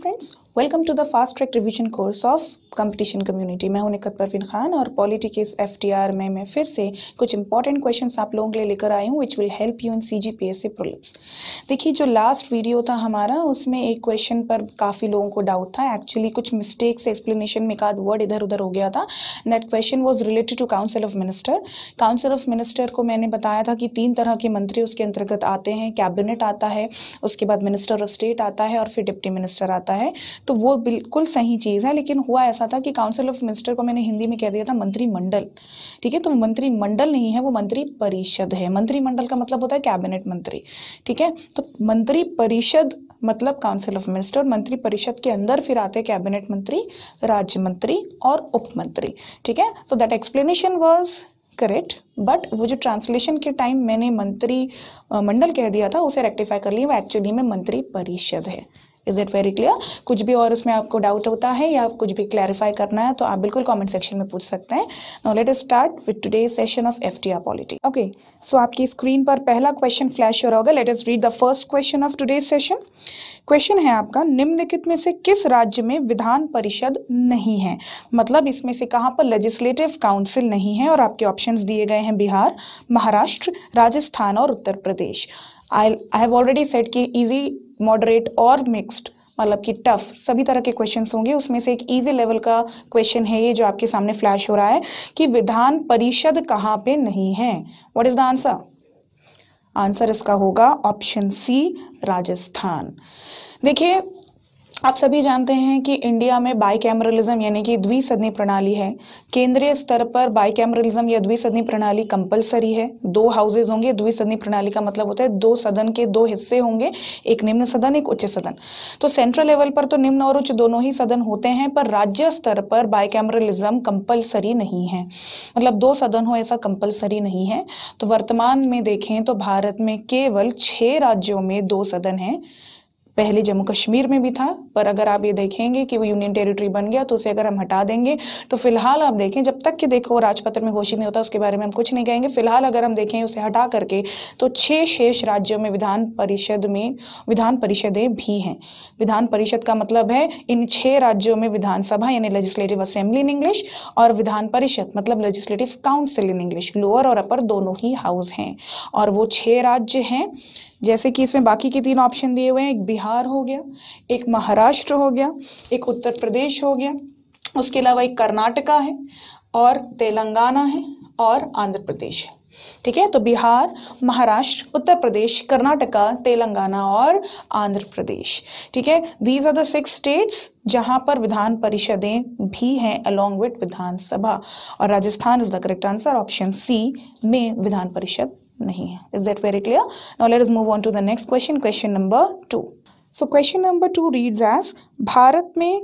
friends welcome to the fast track revision course of competition community मैं हूं निकत परवीन खान और politics F T are में मैं फिर से कुछ इंपॉर्टेंट क्वेश्चंस आप लोगों के लिए लेकर आई हूं which will help you in C G P S C prelims देखिए जो लास्ट वीडियो था हमारा उसमें एक क्वेश्चन पर काफ़ी लोगों को डाउट था एक्चुअली कुछ मिस्टेक्स एक्सप्लेनेशन में एक वर्ड इधर उधर हो गया था that question was related to council of minister council of minister को मैंने बताया था कि तीन तरह के मंत्री उसके अंतर्गत आते हैं कैबिनेट आता है उसके बाद मिनिस्टर ऑफ स्टेट आता है और फिर डिप्टी मिनिस्टर आता है तो वो बिल्कुल सही चीज़ है लेकिन हुआ ऐसा था कि काउंसिल ऑफ मिनिस्टर को मैंने हिंदी में कह दिया था मंत्रिमंडल ठीक है तो मंत्रिमंडल नहीं है वो मंत्री परिषद है मंत्रिमंडल का मतलब होता है कैबिनेट मंत्री ठीक है तो मंत्री परिषद मतलब काउंसिल ऑफ मिनिस्टर मंत्री परिषद के अंदर फिर आते कैबिनेट मंत्री राज्य मंत्री और उप मंत्री ठीक है so that explanation was correct but वो जो ट्रांसलेशन के टाइम मैंने मंत्री मंडल कह दिया था उसे रेक्टिफाई कर लिया वो एक्चुअली में मंत्री परिषद है इज़ इट वेरी क्लियर कुछ भी और उसमें आपको डाउट होता है या कुछ भी क्लैरिफाई करना है तो आप बिल्कुल कमेंट सेक्शन में पूछ सकते हैं no let start with today session of F T R polity okay so आपकी स्क्रीन पर पहला क्वेश्चन फ्लैश हो रहा होगा let's read the first question of today session question है आपका निम्नलिखित में से किस राज्य में विधान परिषद नहीं है मतलब इसमें से कहाँ पर लेजिस्लेटिव काउंसिल नहीं है और आपके ऑप्शन दिए गए हैं बिहार महाराष्ट्र राजस्थान और Uttar Pradesh I I have already set कि ईजी मॉडरेट और मिक्स्ड मतलब कि टफ सभी तरह के क्वेश्चन होंगे उसमें से एक ईजी लेवल का क्वेश्चन है ये जो आपके सामने फ्लैश हो रहा है कि विधान परिषद कहाँ पे नहीं है what is the answer answer इसका होगा ऑप्शन सी राजस्थान देखिए आप सभी जानते हैं कि इंडिया में बाई कैमरलिज्म यानी कि द्विसदनी प्रणाली है केंद्रीय स्तर पर बाई कैमरलिज्म या द्विसदनी प्रणाली कंपलसरी है दो हाउसेज होंगे द्विसदनी प्रणाली का मतलब होता है दो सदन के दो हिस्से होंगे एक निम्न सदन एक उच्च सदन तो सेंट्रल लेवल पर तो निम्न और उच्च दोनों ही सदन होते हैं पर राज्य स्तर पर बाई कैमरलिज्म कंपलसरी नहीं है मतलब दो सदन हो ऐसा कंपलसरी नहीं है तो वर्तमान में देखें तो भारत में केवल छः राज्यों में दो सदन हैं पहले जम्मू कश्मीर में भी था पर अगर आप ये देखेंगे कि वो यूनियन टेरिटरी बन गया तो उसे अगर हम हटा देंगे तो फिलहाल आप देखें जब तक कि देखो राजपत्र में घोषित नहीं होता उसके बारे में हम कुछ नहीं कहेंगे फिलहाल अगर हम देखें उसे हटा करके तो छः शेष राज्यों में विधान परिषद में विधान परिषदें भी हैं विधान परिषद का मतलब है इन छः राज्यों में विधानसभा यानी लेजिस्लेटिव असेंबली इन इंग्लिश और विधान परिषद मतलब legislative council in English lower और अपर दोनों ही हाउस हैं और वो छः राज्य हैं जैसे कि इसमें बाकी के तीन ऑप्शन दिए हुए हैं एक बिहार हो गया एक महाराष्ट्र हो गया एक उत्तर प्रदेश हो गया उसके अलावा एक कर्नाटका है और तेलंगाना है और आंध्र प्रदेश है ठीक है तो बिहार महाराष्ट्र उत्तर प्रदेश कर्नाटका तेलंगाना और आंध्र प्रदेश ठीक है these are the six states जहां पर विधान परिषदें भी हैं अलोंग विद विधानसभा और Rajasthan is the correct answer option C में विधान परिषद नहीं है is that very clear now let is move on to the next question question number two so question number two reads as Bharat में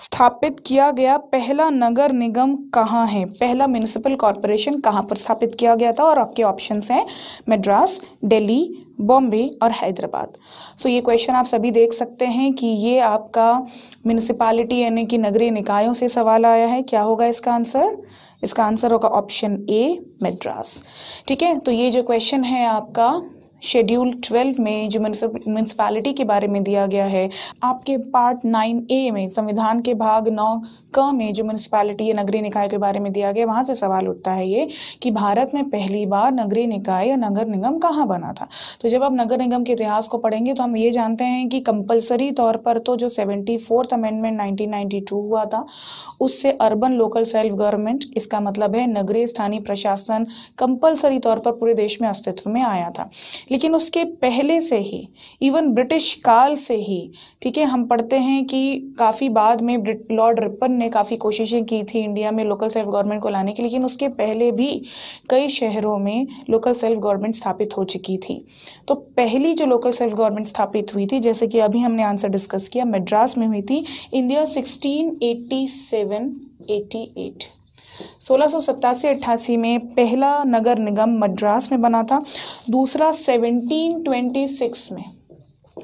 स्थापित किया गया पहला नगर निगम कहाँ है पहला म्यूनिसिपल कॉरपोरेशन कहाँ पर स्थापित किया गया था और आपके ऑप्शंस हैं मद्रास दिल्ली बॉम्बे और हैदराबाद सो so, ये क्वेश्चन आप सभी देख सकते हैं कि ये आपका म्यूनिसिपालिटी यानी कि नगरीय निकायों से सवाल आया है क्या होगा इसका आंसर इसका आंसर होगा ऑप्शन ए मद्रास ठीक है तो ये जो क्वेश्चन है आपका शेड्यूल ट्वेल्व में जो म्यूनसिपैलिटी के बारे में दिया गया है आपके पार्ट नाइन ए में संविधान के भाग नौ क में जो म्यूनसिपैलिटी या नगरीय निकाय के बारे में दिया गया वहाँ से सवाल उठता है ये कि भारत में पहली बार नगरीय निकाय या नगर निगम कहाँ बना था तो जब आप नगर निगम के इतिहास को पढ़ेंगे तो हम ये जानते हैं कि कंपलसरी तौर पर तो जो सेवेंटी फोर्थ अमेंडमेंट नाइनटीन हुआ था उससे अर्बन लोकल सेल्फ गवर्नमेंट इसका मतलब है नगरीय स्थानीय प्रशासन कंपलसरी तौर पर पूरे देश में अस्तित्व में आया था लेकिन उसके पहले से ही इवन ब्रिटिश काल से ही ठीक है हम पढ़ते हैं कि काफ़ी बाद में लॉर्ड रिपन ने काफ़ी कोशिशें की थी इंडिया में लोकल सेल्फ गवर्नमेंट को लाने की लेकिन उसके पहले भी कई शहरों में लोकल सेल्फ गवर्नमेंट स्थापित हो चुकी थी तो पहली जो लोकल सेल्फ गवर्नमेंट स्थापित हुई थी जैसे कि अभी हमने आंसर डिस्कस किया मद्रास में हुई थी India sixteen eighty seven eighty eight सोलह सौ में पहला नगर निगम मद्रास में बना था दूसरा 1726 में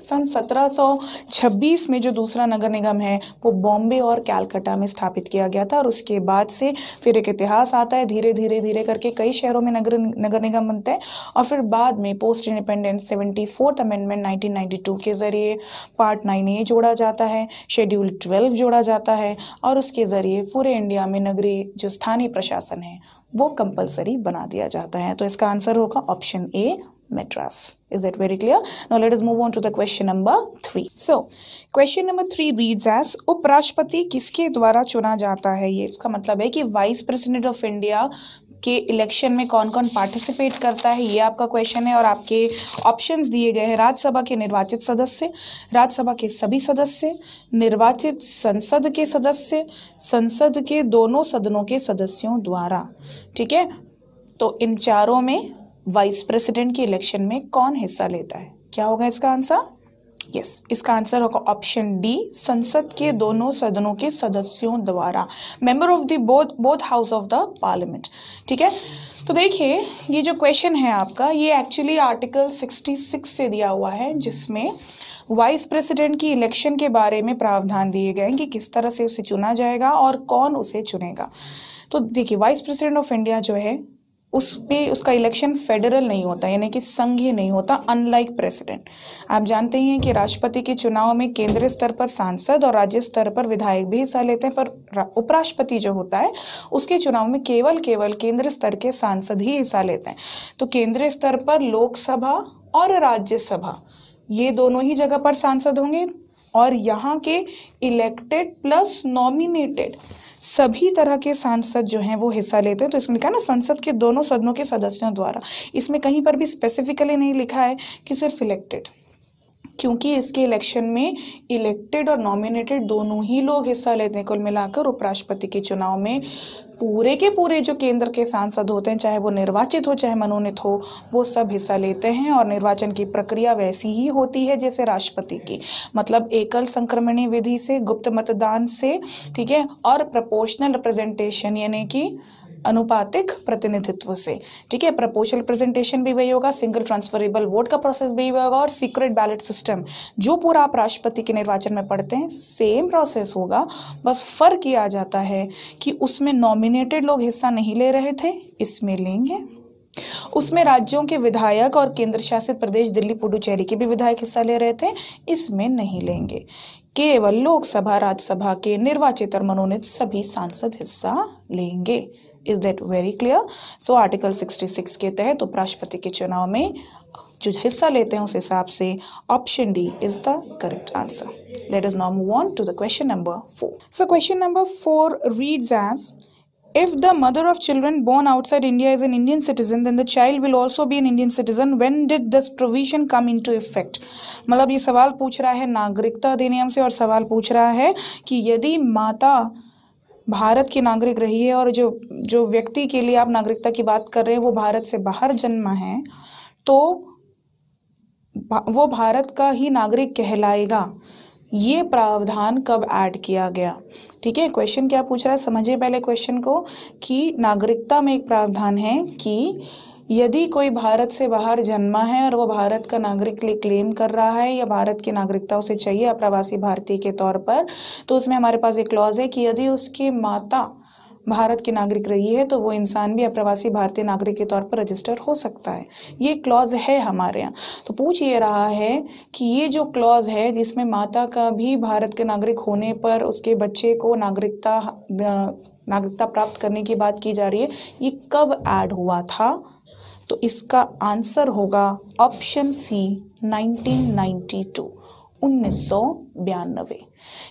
सन 1726 में जो दूसरा नगर निगम है वो बॉम्बे और कैलकाटा में स्थापित किया गया था और उसके बाद से फिर एक इतिहास आता है धीरे धीरे धीरे करके कई शहरों में नगर नगर निगम बनते हैं और फिर बाद में post independence seventy fourth amendment nineteen के ज़रिए पार्ट नाइन ए जोड़ा जाता है शेड्यूल ट्वेल्व जोड़ा जाता है और उसके ज़रिए पूरे इंडिया में नगरीय जो स्थानीय प्रशासन है वो कंपलसरी बना दिया जाता है तो इसका आंसर होगा option A Madras. Is that very clear? Now let us move on to the question number three. So question number three reads as उपराष्ट्रपति किसके द्वारा चुना जाता है ये इसका मतलब है कि वाइस प्रेसिडेंट ऑफ इंडिया के इलेक्शन में कौन कौन पार्टिसिपेट करता है ये आपका क्वेश्चन है और आपके ऑप्शंस दिए गए हैं राज्यसभा के निर्वाचित सदस्य राज्यसभा के सभी सदस्य निर्वाचित संसद के सदस्य संसद के दोनों सदनों के सदस्यों द्वारा ठीक है तो इन चारों में वाइस प्रेसिडेंट की इलेक्शन में कौन हिस्सा लेता है क्या होगा इसका आंसर यस yes, इसका आंसर होगा ऑप्शन डी संसद के दोनों सदनों के सदस्यों द्वारा member of the both both house of the parliament ठीक है तो देखिए ये जो क्वेश्चन है आपका ये एक्चुअली आर्टिकल 66 से दिया हुआ है जिसमें वाइस प्रेसिडेंट की इलेक्शन के बारे में प्रावधान दिए गए हैं कि किस तरह से उसे चुना जाएगा और कौन उसे चुनेगा तो देखिए वाइस प्रेसिडेंट ऑफ इंडिया जो है उस पर उसका इलेक्शन फेडरल नहीं होता यानी कि संघीय नहीं होता अनलाइक प्रेसिडेंट आप जानते ही हैं कि राष्ट्रपति के चुनाव में केंद्रीय स्तर पर सांसद और राज्य स्तर पर विधायक भी हिस्सा लेते हैं पर उपराष्ट्रपति जो होता है उसके चुनाव में केवल केवल केंद्र स्तर के सांसद ही हिस्सा लेते हैं तो केंद्रीय स्तर पर लोकसभा और राज्यसभा ये दोनों ही जगह पर सांसद होंगे और यहाँ के इलेक्टेड प्लस नॉमिनेटेड सभी तरह के सांसद जो हैं वो हिस्सा लेते हैं तो इसमें लिखा ना संसद के दोनों सदनों के सदस्यों द्वारा इसमें कहीं पर भी स्पेसिफिकली नहीं लिखा है कि सिर्फ इलेक्टेड क्योंकि इसके इलेक्शन में इलेक्टेड और नॉमिनेटेड दोनों ही लोग हिस्सा लेते हैं कुल मिलाकर उपराष्ट्रपति के चुनाव में पूरे के पूरे जो केंद्र के सांसद होते हैं चाहे वो निर्वाचित हो चाहे मनोनीत हो वो सब हिस्सा लेते हैं और निर्वाचन की प्रक्रिया वैसी ही होती है जैसे राष्ट्रपति की मतलब एकल संक्रमणी विधि से गुप्त मतदान से ठीक है और प्रपोर्शनल रिप्रेजेंटेशन यानी कि अनुपातिक प्रतिनिधित्व से ठीक है प्रपोशल प्रेजेंटेशन भी वही होगा सिंगल ट्रांसफरेबल वोट का प्रोसेस भी वही होगा और सीक्रेट बैलेट सिस्टम जो पूरा आप राष्ट्रपति के निर्वाचन में पढ़ते हैं सेम प्रोसेस होगा बस फर्क ये आ जाता है कि उसमें नॉमिनेटेड लोग हिस्सा नहीं ले रहे थे इसमें लेंगे उसमें राज्यों के विधायक और केंद्र शासित प्रदेश दिल्ली पुडुचेरी के भी विधायक हिस्सा ले रहे थे इसमें नहीं लेंगे केवल लोकसभा राज्यसभा के निर्वाचित और मनोनीत सभी सांसद हिस्सा लेंगे is that very clear so article 66 के तहत उपराष्ट्रपति के चुनाव में जो हिस्सा लेते हैं उस हिसाब से option D is the correct answer let us now on to the question number four so question number four reads as If the mother of children born outside India is an Indian citizen, then the child will also be an Indian citizen. When did this provision come into effect? मतलब ये सवाल पूछ रहा है नागरिकता अधिनियम से और सवाल पूछ रहा है कि यदि माता भारत की नागरिक रही है और जो जो व्यक्ति के लिए आप नागरिकता की बात कर रहे हैं वो भारत से बाहर जन्मा है तो वो भारत का ही नागरिक कहलाएगा ये प्रावधान कब ऐड किया गया ठीक है क्वेश्चन क्या पूछ रहा है समझिए पहले क्वेश्चन को कि नागरिकता में एक प्रावधान है कि यदि कोई भारत से बाहर जन्मा है और वो भारत का नागरिक लिए क्लेम कर रहा है या भारत की नागरिकता उसे चाहिए अप्रवासी भारतीय के तौर पर तो उसमें हमारे पास एक क्लॉज है कि यदि उसकी माता भारत की नागरिक रही है तो वो इंसान भी अप्रवासी भारतीय नागरिक के तौर पर रजिस्टर हो सकता है ये क्लॉज है हमारे यहाँ तो पूछ ये रहा है कि ये जो क्लॉज है जिसमें माता का भी भारत के नागरिक होने पर उसके बच्चे को नागरिकता नागरिकता प्राप्त करने की बात की जा रही है ये कब ऐड हुआ था तो इसका आंसर होगा ऑप्शन सी 1992 1992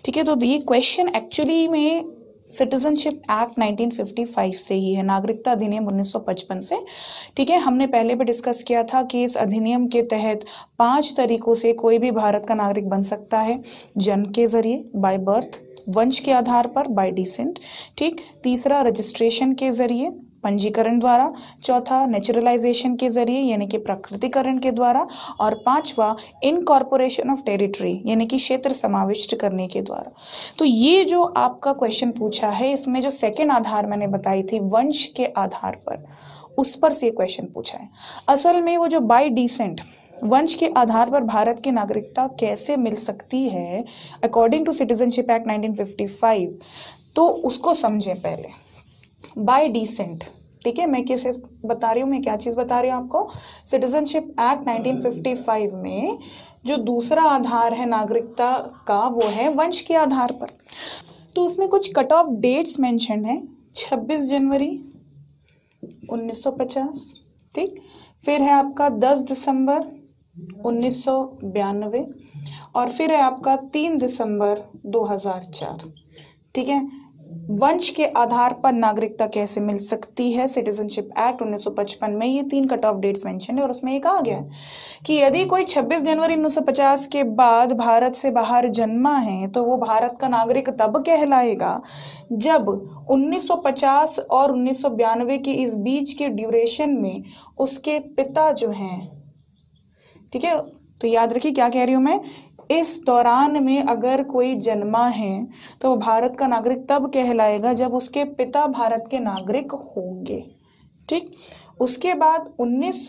ठीक है तो ये क्वेश्चन एक्चुअली में सिटीजनशिप एक्ट 1955 से ही है नागरिकता अधिनियम 1955 से ठीक है हमने पहले भी डिस्कस किया था कि इस अधिनियम के तहत पांच तरीकों से कोई भी भारत का नागरिक बन सकता है जन्म के जरिए बाय बर्थ वंश के आधार पर बाय डिसेंट ठीक तीसरा रजिस्ट्रेशन के जरिए पंजीकरण द्वारा चौथा नेचुरलाइजेशन के जरिए यानी कि प्रकृतिकरण के द्वारा और पांचवा इनकॉर्पोरेशन ऑफ टेरिटरी यानी कि क्षेत्र समाविष्ट करने के द्वारा तो ये जो आपका क्वेश्चन पूछा है इसमें जो सेकेंड आधार मैंने बताई थी वंश के आधार पर उस पर से क्वेश्चन पूछा है असल में वो जो बाई डिसेंट वंश के आधार पर भारत की नागरिकता कैसे मिल सकती है अकॉर्डिंग टू सिटीजनशिप एक्ट 1955 तो उसको समझें पहले बाय डिसेंट ठीक है मैं किस बता रही हूँ मैं क्या चीज़ बता रही हूँ आपको सिटीजनशिप एक्ट 1955 में जो दूसरा आधार है नागरिकता का वो है वंश के आधार पर तो उसमें कुछ कट ऑफ डेट्स मेंशन है 26 जनवरी 1950 ठीक फिर है आपका 10 दिसंबर उन्नीस और फिर है आपका 3 दिसंबर 2004 ठीक है वंश के आधार पर नागरिकता कैसे मिल सकती है सिटीजनशिप एक्ट 1955 में ये तीन कट ऑफ डेट्स मेंशन है और उसमें एक आ गया है कि यदि कोई 26 जनवरी 1950 के बाद भारत से बाहर जन्मा है तो वो भारत का नागरिक तब कहलाएगा जब 1950 और 1992 के इस बीच के ड्यूरेशन में उसके पिता जो हैं ठीक है तो याद रखिए क्या कह रही हूँ मैं इस दौरान में अगर कोई जन्मा है तो भारत का नागरिक तब कहलाएगा जब उसके पिता भारत के नागरिक होंगे ठीक उसके बाद उन्नीस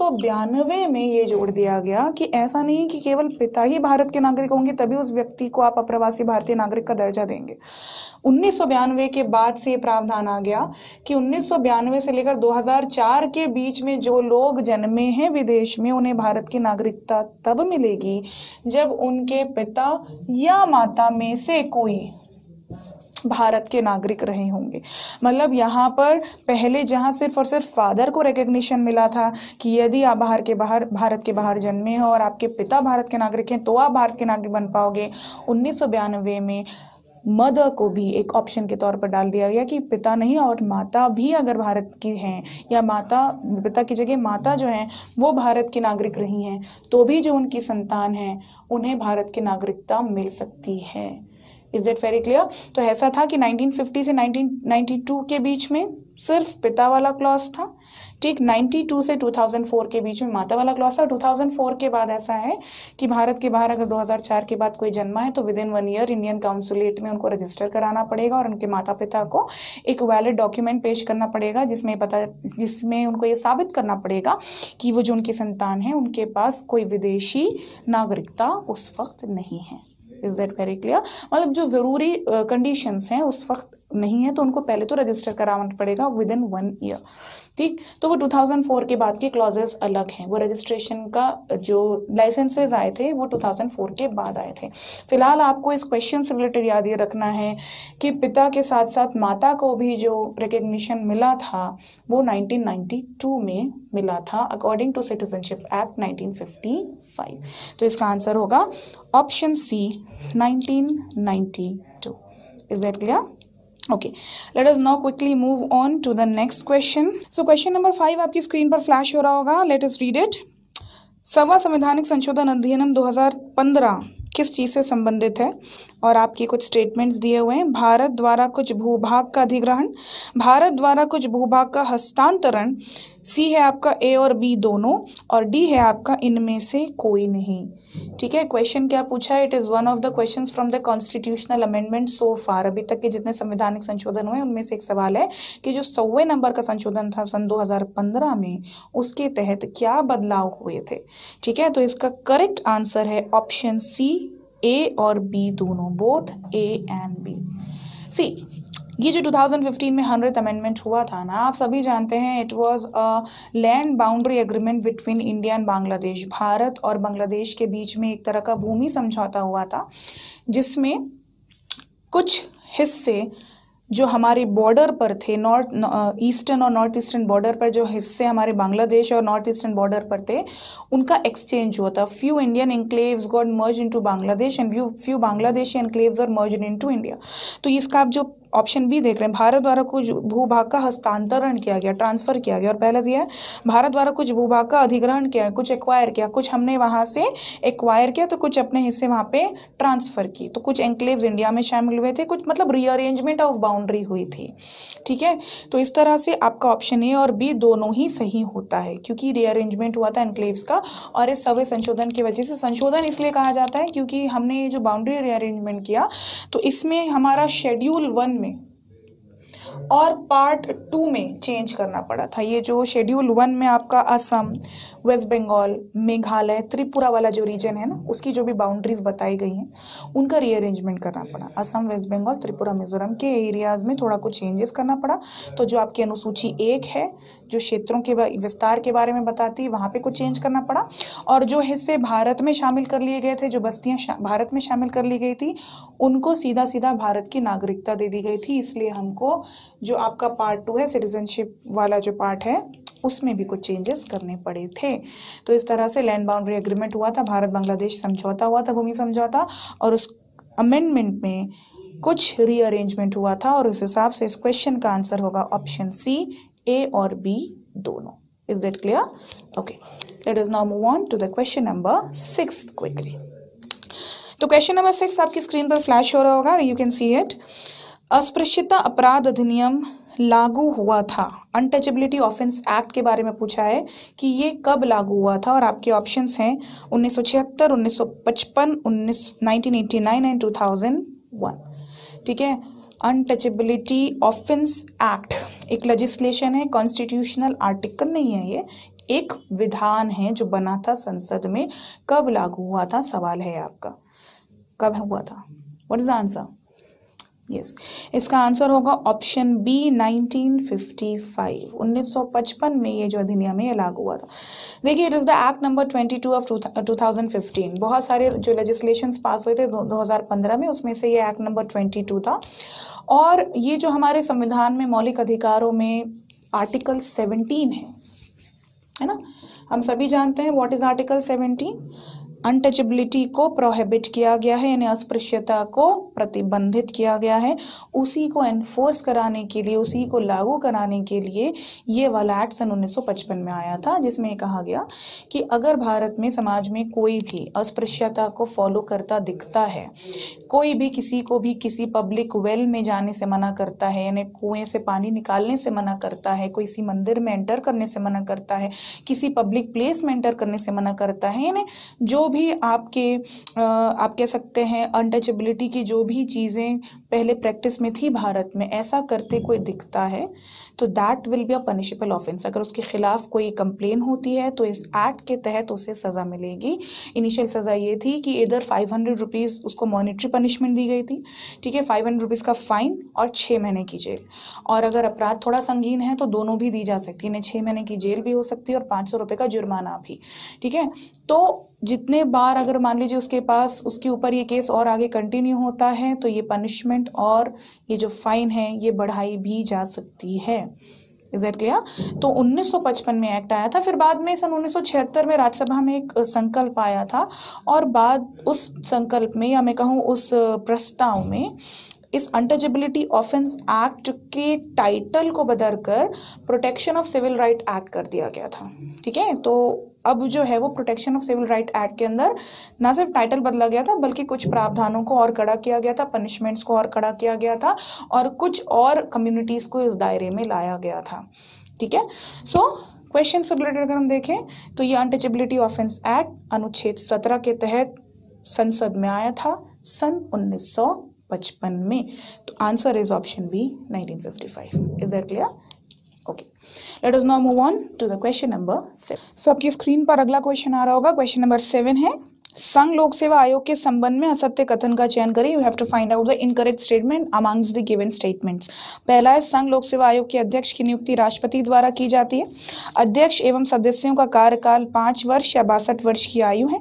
में ये जोड़ दिया गया कि ऐसा नहीं कि केवल पिता ही भारत के नागरिक होंगे तभी उस व्यक्ति को आप अप्रवासी भारतीय नागरिक का दर्जा देंगे उन्नीस के बाद से ये प्रावधान आ गया कि उन्नीस से लेकर 2004 के बीच में जो लोग जन्मे हैं विदेश में उन्हें भारत की नागरिकता तब मिलेगी जब उनके पिता या माता में से कोई भारत के नागरिक रहे होंगे मतलब यहाँ पर पहले जहाँ सिर्फ और सिर्फ फादर को रिकग्निशन मिला था कि यदि आप बाहर के बाहर भारत के बाहर जन्मे हो और आपके पिता भारत के नागरिक हैं तो आप भारत के नागरिक बन पाओगे उन्नीस में मदर को भी एक ऑप्शन के तौर पर डाल दिया गया कि पिता नहीं और माता भी अगर भारत की हैं या माता पिता की जगह माता जो हैं वो भारत की नागरिक रही हैं तो भी जो उनकी संतान हैं उन्हें भारत की नागरिकता मिल सकती है इज इट वेरी क्लियर तो ऐसा था कि 1950 से 1992 के बीच में सिर्फ पिता वाला क्लॉज था ठीक 92 से 2004 के बीच में माता वाला क्लॉज था 2004 के बाद ऐसा है कि भारत के बाहर अगर 2004 के बाद कोई जन्मा है तो within one year Indian consulate में उनको रजिस्टर कराना पड़ेगा और उनके माता पिता को एक वैलिड डॉक्यूमेंट पेश करना पड़ेगा जिसमें पता जिसमें उनको ये साबित करना पड़ेगा कि वो जो उनके संतान है उनके पास कोई विदेशी नागरिकता उस वक्त नहीं है इज़ दैट वेरी क्लियर मतलब जो ज़रूरी कंडीशंस हैं उस वक्त नहीं है तो उनको पहले तो रजिस्टर कराना पड़ेगा विद इन वन ईयर ठीक तो वो 2004 के बाद के क्लॉजेस अलग हैं वो रजिस्ट्रेशन का जो लाइसेंसेज आए थे वो 2004 के बाद आए थे फिलहाल आपको इस क्वेश्चन से रिलेटेड याद ये रखना है कि पिता के साथ साथ माता को भी जो रिकग्निशन मिला था वो 1992 में मिला था अकॉर्डिंग टू सिटीजनशिप एक्ट 1955 तो इसका आंसर होगा option C 1992 is that clear okay let us now quickly move on to the next question so question number five आपकी स्क्रीन पर फ्लैश हो रहा होगा लेट अस रीड इट सवा संवैधानिक संशोधन अध्ययनम 2015 किस चीज़ से संबंधित है और आपके कुछ स्टेटमेंट्स दिए हुए हैं भारत द्वारा कुछ भूभाग का अधिग्रहण भारत द्वारा कुछ भूभाग का हस्तांतरण सी है आपका ए और बी दोनों और डी है आपका इनमें से कोई नहीं ठीक है क्वेश्चन क्या पूछा है it is one of the question from the constitutional amendment so far अभी तक के जितने संवैधानिक संशोधन हुए उनमें से एक सवाल है कि जो सौवे नंबर का संशोधन था सन 2015 में उसके तहत क्या बदलाव हुए थे ठीक है तो इसका करेक्ट आंसर है ऑप्शन सी ए और बी दोनों both A and B C ये जो 2015 में हंड्रेड अमेंडमेंट हुआ था ना आप सभी जानते हैं it was a land boundary agreement between India and Bangladesh Bharat और बांग्लादेश के बीच में एक तरह का भूमि समझौता हुआ था जिसमें कुछ हिस्से जो हमारे बॉर्डर पर थे नॉर्थ ईस्टर्न और नॉर्थ ईस्टर्न बॉर्डर पर जो हिस्से हमारे बांग्लादेश और नॉर्थ ईस्टर्न बॉर्डर पर थे उनका एक्सचेंज हुआ था few Indian enclaves got merge into Bangladesh and few few Bangladeshi enclaves और मर्ज इनटू इंडिया तो इसका आप जो ऑप्शन बी देख रहे हैं भारत द्वारा कुछ भूभाग का हस्तांतरण किया गया ट्रांसफर किया गया और पहला दिया है भारत द्वारा कुछ भूभाग का अधिग्रहण किया कुछ एक्वायर किया कुछ हमने वहाँ से एक्वायर किया तो कुछ अपने हिस्से वहाँ पे ट्रांसफर की तो कुछ एंक्लेव इंडिया में शामिल हुए थे कुछ मतलब रीअरेंजमेंट ऑफ बाउंड्री हुई थी ठीक है तो इस तरह से आपका ऑप्शन ए और बी दोनों ही सही होता है क्योंकि रीअरेंजमेंट हुआ था एनक्लेव्स का और इस सवे संशोधन की वजह से संशोधन इसलिए कहा जाता है क्योंकि हमने जो बाउंड्री रीअरेंजमेंट किया तो इसमें हमारा शेड्यूल वन me. और पार्ट टू में चेंज करना पड़ा था ये जो शेड्यूल वन में आपका असम वेस्ट बंगाल मेघालय त्रिपुरा वाला जो रीजन है ना उसकी जो भी बाउंड्रीज बताई गई हैं उनका रीअरेंजमेंट करना पड़ा असम वेस्ट बंगाल त्रिपुरा मिजोरम के एरियाज में थोड़ा कुछ चेंजेस करना पड़ा तो जो आपकी अनुसूची एक है जो क्षेत्रों के विस्तार के बारे में बताती है वहाँ पर कुछ चेंज करना पड़ा और जो हिस्से भारत में शामिल कर लिए गए थे जो बस्तियाँ भारत में शामिल कर ली गई थी उनको सीधा सीधा भारत की नागरिकता दे दी गई थी इसलिए हमको जो आपका पार्ट टू है सिटीजनशिप वाला जो पार्ट है उसमें भी कुछ चेंजेस करने पड़े थे तो इस तरह से लैंड बाउंड्री एग्रीमेंट हुआ था भारत बांग्लादेश समझौता हुआ था भूमि समझौता और उस अमेंडमेंट में कुछ रीअरेंजमेंट हुआ था और उस हिसाब से इस क्वेश्चन का आंसर होगा ऑप्शन सी ए और बी दोनों is that clear okay let us now move on to the question number six quickly तो क्वेश्चन नंबर सिक्स आपकी स्क्रीन पर फ्लैश हो रहा होगा यू कैन सी इट अस्पृश्यता अपराध अधिनियम लागू हुआ था अनटचेबिलिटी ऑफेंस एक्ट के बारे में पूछा है कि ये कब लागू हुआ था और आपके ऑप्शंस हैं 1976, 1955, 1989 एंड 2001 ठीक है अनटचेबिलिटी ऑफेंस एक्ट एक लेजिस्लेशन है कॉन्स्टिट्यूशनल आर्टिकल नहीं है ये एक विधान है जो बना था संसद में कब लागू हुआ था सवाल है आपका कब हुआ था what is the answer yes इसका आंसर होगा ऑप्शन बी 1955 1955 में ये जो अधिनियम है ये लागू हुआ था देखिए it is the act number 22 of 2015 बहुत सारे जो लेजिस्लेशन पास हुए थे 2015 में उसमें से ये एक्ट नंबर 22 था और ये जो हमारे संविधान में मौलिक अधिकारों में आर्टिकल 17 है है ना हम सभी जानते हैं व्हाट इज़ आर्टिकल 17 अनटचबिलिटी को प्रोहिबिट किया गया है यानी अस्पृश्यता को प्रतिबंधित किया गया है उसी को एनफोर्स कराने के लिए उसी को लागू कराने के लिए ये वाला एक्ट सन 1955 में आया था जिसमें ये कहा गया कि अगर भारत में समाज में कोई भी अस्पृश्यता को फॉलो करता दिखता है कोई भी किसी को भी किसी पब्लिक वेल में जाने से मना करता है यानी कुएं से पानी निकालने से मना करता है किसी मंदिर में एंटर करने से मना करता है किसी पब्लिक प्लेस में एंटर करने से मना करता है यानी जो भी आपके आप कह सकते हैं अनटचेबिलिटी की जो भी चीज़ें पहले प्रैक्टिस में थी भारत में ऐसा करते कोई दिखता है तो that will be a punishable offence अगर उसके खिलाफ कोई कंप्लेन होती है तो इस एक्ट के तहत उसे सज़ा मिलेगी इनिशियल सज़ा ये थी कि इधर फाइव हंड्रेड रुपीज़ उसको मॉनिटरी पनिशमेंट दी गई थी ठीक है फाइव हंड्रेड रुपीज़ का फ़ाइन और छः महीने की जेल और अगर अपराध थोड़ा संगीन है तो दोनों भी दी जा सकती है इन्हें छः महीने की जेल भी हो सकती है और पाँच सौ रुपये का जुर्माना भी ठीक है तो जितने बार अगर मान लीजिए उसके पास उसके ऊपर ये केस और आगे कंटिन्यू होता है तो ये पनिशमेंट और ये जो फाइन है ये बढ़ाई भी जा सकती है इज क्लियर तो 1955 में एक्ट आया था फिर बाद में सन 1976 में राज्यसभा में एक संकल्प आया था और बाद उस संकल्प में या मैं कहूँ उस प्रस्ताव में इस अनटचेबिलिटी ऑफेंस एक्ट के टाइटल को बदलकर protection of civil right act कर दिया गया था ठीक है तो अब जो है वो protection of civil right act के अंदर ना सिर्फ टाइटल बदला गया था बल्कि कुछ प्रावधानों को और कड़ा किया गया था पनिशमेंट्स को और कड़ा किया गया था और कुछ और कम्युनिटीज़ को इस दायरे में लाया गया था ठीक है सो क्वेश्चन से रिलेटेड अगर हम देखें तो ये अनटचेबिलिटी ऑफेंस एक्ट अनुच्छेद सत्रह के तहत संसद में आया था सन 1955 में तो answer is option B 1955 is that clear okay let us now move on to the question number seven so आपकी स्क्रीन पर अगला क्वेश्चन आ रहा होगा क्वेश्चन नंबर सेवन है संघ लोक सेवा आयोग के संबंध में असत्य कथन का चयन करें you have to find out the incorrect statement amongst the given statements पहला है संघ लोक सेवा आयोग के अध्यक्ष की नियुक्ति राष्ट्रपति द्वारा की जाती है अध्यक्ष एवं सदस्यों का कार्यकाल पाँच वर्ष या बासठ वर्ष की आयु है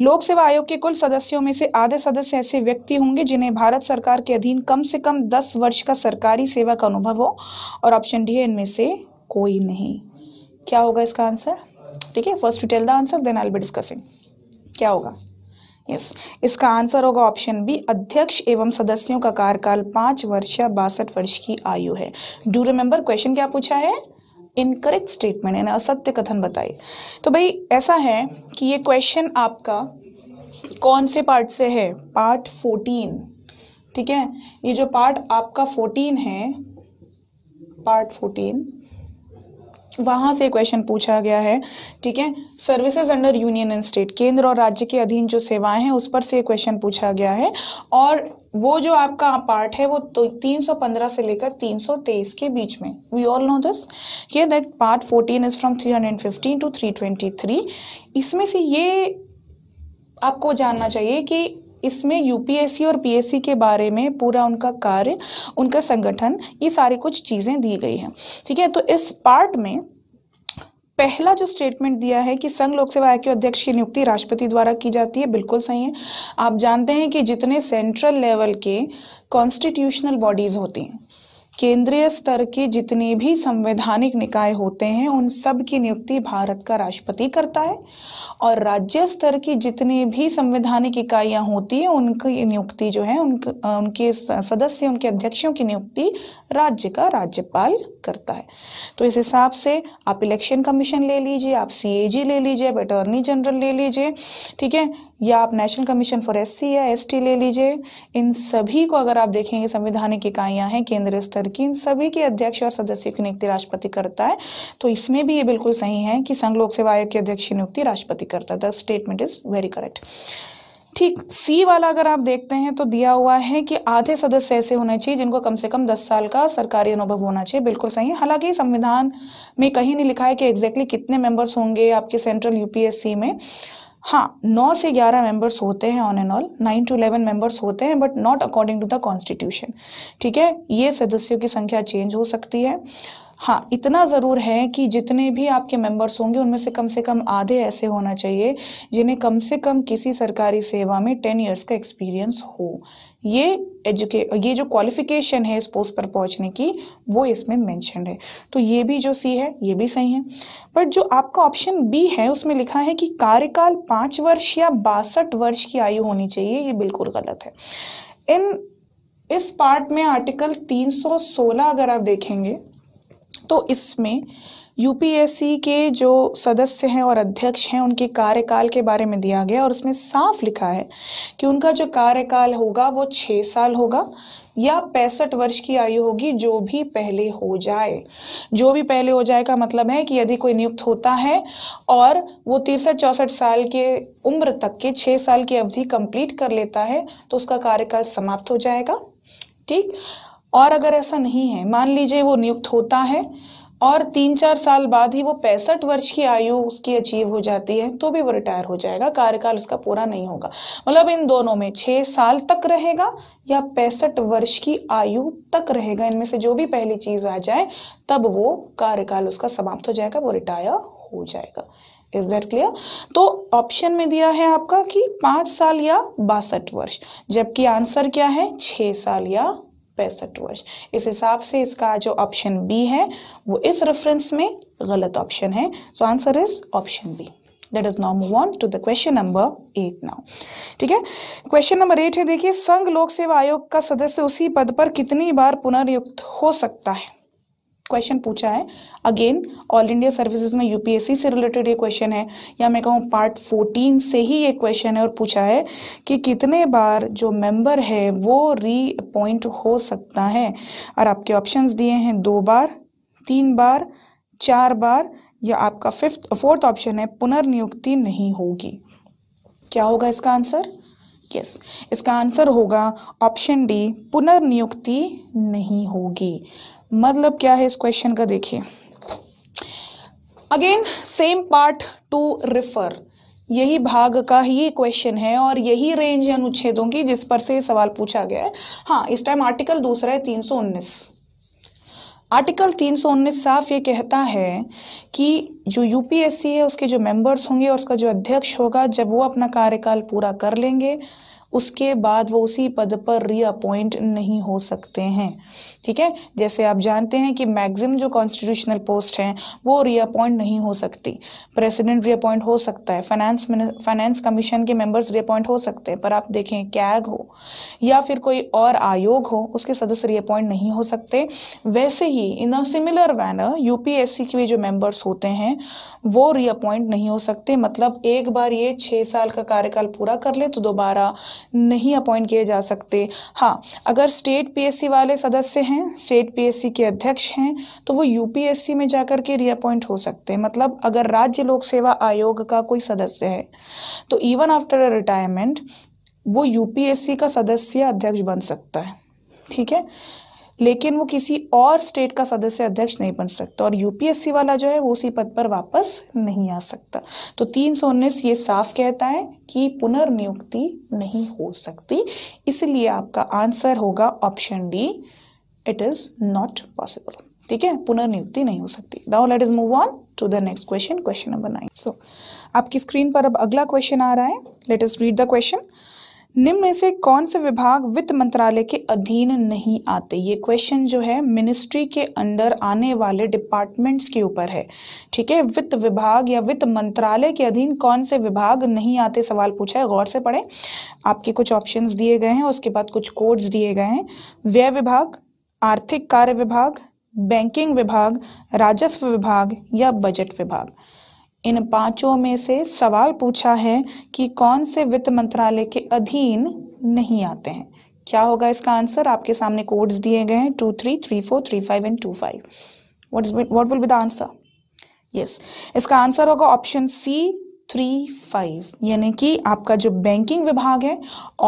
लोक सेवा आयोग के कुल सदस्यों में से आधे सदस्य ऐसे व्यक्ति होंगे जिन्हें भारत सरकार के अधीन कम से कम दस वर्ष का सरकारी सेवा का अनुभव हो और ऑप्शन डी है इनमें से कोई नहीं क्या होगा इसका आंसर ठीक है first to tell the answer then I be discussing क्या होगा यस yes. इसका आंसर होगा ऑप्शन बी अध्यक्ष एवं सदस्यों का कार्यकाल पाँच वर्ष या बासठ वर्ष की आयु है डू रिमेंबर क्वेश्चन क्या पूछा है इनकरेक्ट स्टेटमेंट यानी असत्य कथन बताइए तो भाई ऐसा है कि ये क्वेश्चन आपका कौन से पार्ट से है पार्ट फोर्टीन ठीक है ये जो पार्ट आपका फोर्टीन है पार्ट फोर्टीन वहाँ से क्वेश्चन पूछा गया है ठीक है services under union and state केंद्र और राज्य के अधीन जो सेवाएं हैं उस पर से क्वेश्चन पूछा गया है और वो जो आपका पार्ट है वो तो 315 से लेकर 323 के बीच में वी ऑल नो दिस ये that part 14 is from 315 to 323 इसमें से ये आपको जानना चाहिए कि इसमें यूपीएससी और पीएससी के बारे में पूरा उनका कार्य उनका संगठन ये सारी कुछ चीज़ें दी गई हैं ठीक है तो इस पार्ट में पहला जो स्टेटमेंट दिया है कि संघ लोक सेवा आयोग के अध्यक्ष की नियुक्ति राष्ट्रपति द्वारा की जाती है बिल्कुल सही है आप जानते हैं कि जितने सेंट्रल लेवल के कॉन्स्टिट्यूशनल बॉडीज़ होती हैं केंद्रीय स्तर के जितने भी संवैधानिक निकाय होते हैं उन सब की नियुक्ति भारत का राष्ट्रपति करता है और राज्य स्तर की जितनी भी संवैधानिक इकाइयाँ होती हैं उनकी नियुक्ति जो है उन उनके सदस्य उनके अध्यक्षों की नियुक्ति राज्य का राज्यपाल करता है तो इस हिसाब से आप इलेक्शन कमीशन ले लीजिए आप सी ले लीजिए आप अटॉर्नी जनरल ले लीजिए ठीक है या आप national commission for S C या एस टी ले लीजिए इन सभी को अगर आप देखेंगे संविधानिक इकाइयाँ हैं केंद्र स्तर की इन सभी के अध्यक्ष और सदस्यों की नियुक्ति राष्ट्रपति करता है तो इसमें भी ये बिल्कुल सही है कि संघ लोक सेवा आयोग की अध्यक्ष की नियुक्ति राष्ट्रपति करता है the statement is very correct ठीक सी वाला अगर आप देखते हैं तो दिया हुआ है कि आधे सदस्य ऐसे होने चाहिए जिनको कम से कम 10 साल का सरकारी अनुभव होना चाहिए बिल्कुल सही है हालांकि संविधान में कहीं नहीं लिखा है कि एग्जैक्टली exactly कितने मेंबर्स होंगे आपके सेंट्रल यूपीएससी में हाँ नौ से ग्यारह मेंबर्स होते हैं on and all nine to eleven members होते हैं but not according to the constitution ठीक है ये सदस्यों की संख्या चेंज हो सकती है हाँ इतना ज़रूर है कि जितने भी आपके मेंबर्स होंगे उनमें से कम से कम आधे ऐसे होना चाहिए जिन्हें कम से कम किसी सरकारी सेवा में टेन ईयर्स का एक्सपीरियंस हो ये एजुके ये जो क्वालिफिकेशन है इस पोस्ट पर पहुंचने की वो इसमें मेंशन है तो ये भी जो सी है ये भी सही है बट जो आपका ऑप्शन बी है उसमें लिखा है कि कार्यकाल पाँच वर्ष या बासठ वर्ष की आयु होनी चाहिए ये बिल्कुल गलत है इन इस पार्ट में आर्टिकल 316 अगर आप देखेंगे तो इसमें यूपीएससी के जो सदस्य हैं और अध्यक्ष हैं उनके कार्यकाल के बारे में दिया गया और उसमें साफ लिखा है कि उनका जो कार्यकाल होगा वो छः साल होगा या पैंसठ वर्ष की आयु होगी जो भी पहले हो जाए जो भी पहले हो जाए का मतलब है कि यदि कोई नियुक्त होता है और वो तिरसठ चौंसठ साल के उम्र तक के छः साल की अवधि कंप्लीट कर लेता है तो उसका कार्यकाल समाप्त हो जाएगा ठीक और अगर ऐसा नहीं है मान लीजिए वो नियुक्त होता है और तीन चार साल बाद ही वो पैंसठ वर्ष की आयु उसकी अचीव हो जाती है तो भी वो रिटायर हो जाएगा कार्यकाल उसका पूरा नहीं होगा मतलब इन दोनों में छः साल तक रहेगा या पैंसठ वर्ष की आयु तक रहेगा इनमें से जो भी पहली चीज़ आ जाए तब वो कार्यकाल उसका समाप्त हो जाएगा वो रिटायर हो जाएगा इज दैट क्लियर तो ऑप्शन में दिया है आपका कि पाँच साल या बासठ वर्ष जबकि आंसर क्या है छः साल या पैंसठ वर्ष इस हिसाब से इसका जो ऑप्शन बी है वो इस रेफरेंस में गलत ऑप्शन है so answer is option B let us now move on to the question number eight now ठीक है क्वेश्चन नंबर एट है देखिए संघ लोक सेवा आयोग का सदस्य उसी पद पर कितनी बार पुनर्युक्त हो सकता है क्वेश्चन पूछा है अगेन ऑल इंडिया सर्विसेज में यूपीएससी से रिलेटेड ये क्वेश्चन है या मैं कहूँ पार्ट फोर्टीन से ही ये क्वेश्चन है और पूछा है कि कितने बार जो मेंबर है वो री अपॉइंट हो सकता है और आपके ऑप्शंस दिए हैं दो बार तीन बार चार बार या आपका फिफ्थ फोर्थ ऑप्शन है पुनर्नियुक्ति नहीं होगी क्या होगा इसका आंसर यस yes. इसका आंसर होगा ऑप्शन डी पुनर्नियुक्ति नहीं होगी मतलब क्या है इस क्वेश्चन का देखिए again same part two refer यही भाग का ही क्वेश्चन है और यही रेंज है अनुच्छेदों की जिस पर से सवाल पूछा गया है हाँ इस टाइम आर्टिकल दूसरा है तीन सौ उन्नीस आर्टिकल तीन सौ उन्नीस साफ ये कहता है कि जो यूपीएससी है उसके जो मेंबर्स होंगे और उसका जो अध्यक्ष होगा जब वो अपना कार्यकाल पूरा कर लेंगे उसके बाद वो उसी पद पर रीअपॉइंट नहीं हो सकते हैं ठीक है जैसे आप जानते हैं कि मैक्सिमम जो कॉन्स्टिट्यूशनल पोस्ट हैं वो रीअपॉइंट नहीं हो सकती प्रेसिडेंट रीअपॉइंट हो सकता है फाइनेंस फाइनेंस कमीशन के मेंबर्स रीअपॉइंट हो सकते हैं पर आप देखें कैग हो या फिर कोई और आयोग हो उसके सदस्य रीअपॉइंट नहीं हो सकते वैसे ही इन अ सिमिलर वैनर यूपीएससी के जो मेंबर्स होते हैं वो रीअपॉइंट नहीं हो सकते मतलब एक बार ये छः साल का कार्यकाल पूरा कर ले तो दोबारा नहीं अपॉइंट किए जा सकते हाँ अगर स्टेट पीएससी वाले सदस्य हैं हैं स्टेट पीएससी के अध्यक्ष हैं तो वो यूपीएससी में जाकर के रीअपॉइंट हो सकते हैं मतलब अगर राज्य लोक सेवा आयोग का कोई सदस्य है तो इवन आफ्टर अ रिटायरमेंट वो यूपीएससी का सदस्य अध्यक्ष बन सकता है ठीक है लेकिन वो किसी और स्टेट का सदस्य अध्यक्ष नहीं बन सकता और यूपीएससी वाला जो है वो उसी पद पर वापस नहीं आ सकता तो तीन सौ उन्नीस ये साफ कहता है कि पुनर्नियुक्ति नहीं हो सकती इसलिए आपका आंसर होगा option D it is not possible ठीक है पुनर्नियुक्ति नहीं हो सकती now let is move on to the next question question number nine so आपकी स्क्रीन पर अब अगला क्वेश्चन आ रहा है let us read the question निम्न में से कौन से विभाग वित्त मंत्रालय के अधीन नहीं आते ये क्वेश्चन जो है मिनिस्ट्री के अंडर आने वाले डिपार्टमेंट्स के ऊपर है ठीक है वित्त विभाग या वित्त मंत्रालय के अधीन कौन से विभाग नहीं आते सवाल पूछा है गौर से पढ़ें आपके कुछ ऑप्शंस दिए गए हैं उसके बाद कुछ कोड्स दिए गए हैं व्यय विभाग आर्थिक कार्य विभाग बैंकिंग विभाग राजस्व विभाग या बजट विभाग इन पांचों में से सवाल पूछा है कि कौन से वित्त मंत्रालय के अधीन नहीं आते हैं क्या होगा इसका आंसर आपके सामने कोड्स दिए गए हैं two three three four three five and two five what what will be the answer yes इसका आंसर होगा ऑप्शन सी थ्री फाइव यानी कि आपका जो बैंकिंग विभाग है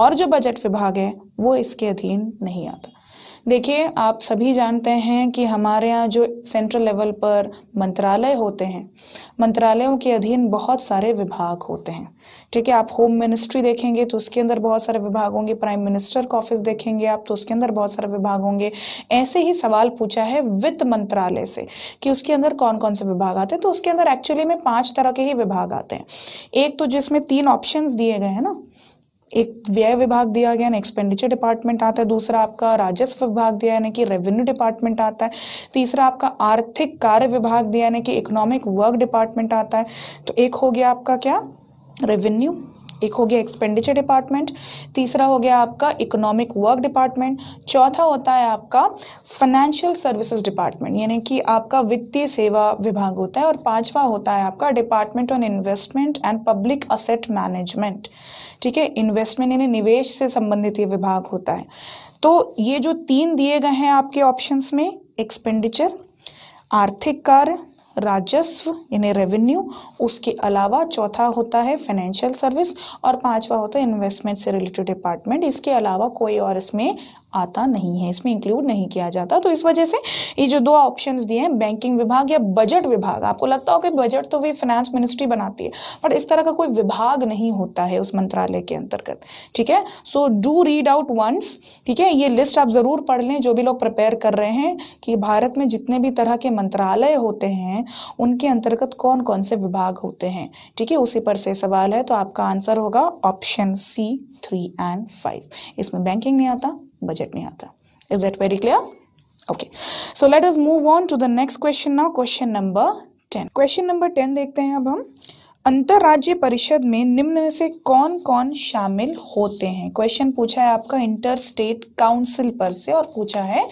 और जो बजट विभाग है वो इसके अधीन नहीं आता देखिए आप सभी जानते हैं कि हमारे यहाँ जो सेंट्रल लेवल पर मंत्रालय होते हैं मंत्रालयों के अधीन बहुत सारे विभाग होते हैं ठीक है आप होम मिनिस्ट्री देखेंगे तो उसके अंदर बहुत सारे विभाग होंगे प्राइम मिनिस्टर का ऑफिस देखेंगे आप तो उसके अंदर बहुत सारे विभाग होंगे ऐसे ही सवाल पूछा है वित्त मंत्रालय से कि उसके अंदर कौन कौन से विभाग आते हैं तो उसके अंदर एक्चुअली में पांच तरह के ही विभाग आते हैं एक तो जिसमें तीन ऑप्शन दिए गए हैं ना एक व्यय विभाग दिया गया एक्सपेंडिचर डिपार्टमेंट आता है दूसरा आपका राजस्व विभाग दिया यानी कि रेवेन्यू डिपार्टमेंट आता है तीसरा आपका आर्थिक कार्य विभाग दिया यानी कि इकोनॉमिक वर्क डिपार्टमेंट आता है तो एक हो गया आपका क्या रेवेन्यू एक हो गया एक्सपेंडिचर डिपार्टमेंट तीसरा हो गया आपका इकोनॉमिक वर्क डिपार्टमेंट चौथा होता है आपका फाइनेंशियल सर्विसेज डिपार्टमेंट यानी कि आपका वित्तीय सेवा विभाग होता है और पांचवा होता है आपका department on investment and public asset management ठीक है इन्वेस्टमेंट यानी निवेश से संबंधित ये विभाग होता है तो ये जो तीन दिए गए हैं आपके ऑप्शंस में एक्सपेंडिचर आर्थिक कार्य राजस्व यानी रेवेन्यू उसके अलावा चौथा होता है फाइनेंशियल सर्विस और पांचवा होता है इन्वेस्टमेंट से रिलेटेड डिपार्टमेंट इसके अलावा कोई और इसमें आता नहीं है इसमें इंक्लूड नहीं किया जाता तो इस वजह से ये जो दो ऑप्शन दिए हैं बैंकिंग विभाग या बजट विभाग आपको लगता हो कि बजट तो वे फाइनेंस मिनिस्ट्री बनाती है बट इस तरह का कोई विभाग नहीं होता है उस मंत्रालय के अंतर्गत ठीक है so do read out once ठीक है ये लिस्ट आप ज़रूर पढ़ लें जो भी लोग प्रिपेयर कर रहे हैं कि भारत में जितने भी तरह के मंत्रालय होते हैं उनके अंतर्गत कौन कौन से विभाग होते हैं ठीक है उसी पर से सवाल है तो आपका आंसर होगा option C three and five इसमें बैंकिंग नहीं आता बजट नहीं आता is that very clear okay so let us move on to the next question now question number ten question number ten देखते हैं अब हम अंतर्राज्य परिषद में निम्न में से कौन कौन शामिल होते हैं क्वेश्चन पूछा है आपका इंटर स्टेट काउंसिल पर से और पूछा है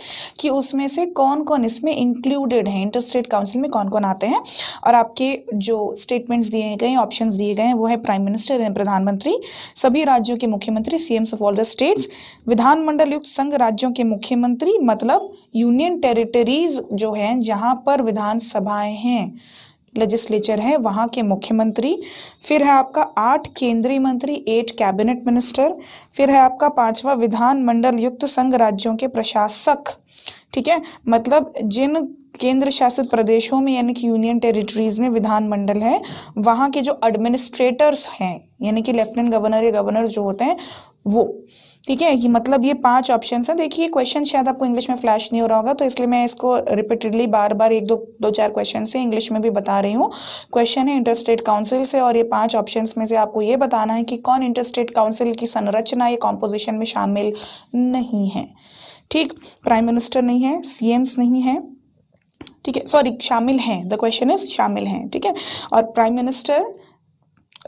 कि उसमें से कौन कौन इसमें इंक्लूडेड है इंटर स्टेट काउंसिल में कौन कौन आते हैं और आपके जो स्टेटमेंट्स दिए गए ऑप्शन दिए गए हैं वो है प्राइम मिनिस्टर एंड प्रधानमंत्री सभी राज्यों के मुख्यमंत्री C of all the states विधानमंडल युक्त संघ राज्यों के मुख्यमंत्री मतलब यूनियन टेरिटरीज जो हैं जहाँ पर विधानसभाएं हैं लेजिस्लेचर है वहाँ के मुख्यमंत्री फिर है आपका आठ केंद्रीय मंत्री एट कैबिनेट मिनिस्टर फिर है आपका पांचवा विधानमंडल युक्त संघ राज्यों के प्रशासक ठीक है मतलब जिन केंद्र शासित प्रदेशों में यानी कि यूनियन टेरिटरीज में विधानमंडल है वहाँ के जो एडमिनिस्ट्रेटर्स हैं यानी कि लेफ्टिनेंट गवर्नर या गवर्नर जो होते हैं वो ठीक है मतलब ये पांच ऑप्शन है देखिए क्वेश्चन शायद आपको इंग्लिश में फ्लैश नहीं हो रहा होगा तो इसलिए मैं इसको रिपीटेडली बार बार एक दो दो चार क्वेश्चन से इंग्लिश में भी बता रही हूँ क्वेश्चन है इंटरस्टेट काउंसिल से और ये पांच ऑप्शन में से आपको ये बताना है कि कौन इंटरस्टेट काउंसिल की संरचना या कॉम्पोजिशन में शामिल नहीं है ठीक प्राइम मिनिस्टर नहीं है सीएम्स नहीं है ठीक है सॉरी शामिल हैं द क्वेश्चन इज शामिल हैं ठीक है और प्राइम मिनिस्टर